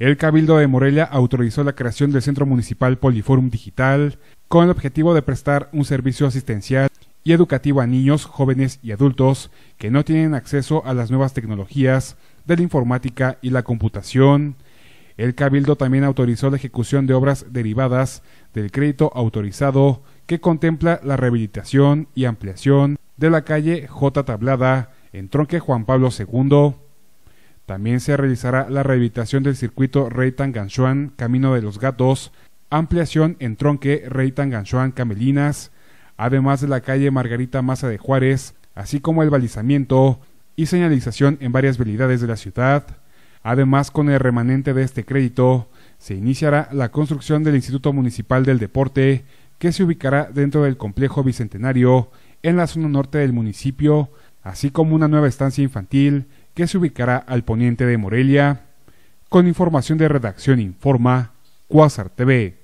El Cabildo de Morelia autorizó la creación del Centro Municipal Poliforum Digital con el objetivo de prestar un servicio asistencial y educativo a niños, jóvenes y adultos que no tienen acceso a las nuevas tecnologías de la informática y la computación. El Cabildo también autorizó la ejecución de obras derivadas del crédito autorizado que contempla la rehabilitación y ampliación de la calle J. Tablada en Tronque Juan Pablo II también se realizará la rehabilitación del circuito Rey Tanganchuan Camino de los Gatos, ampliación en tronque Rey Tanganchuan Camelinas, además de la calle Margarita Maza de Juárez, así como el balizamiento y señalización en varias vialidades de la ciudad. Además, con el remanente de este crédito, se iniciará la construcción del Instituto Municipal del Deporte, que se ubicará dentro del complejo bicentenario en la zona norte del municipio, así como una nueva estancia infantil que se ubicará al poniente de Morelia. Con información de redacción informa Quasar TV.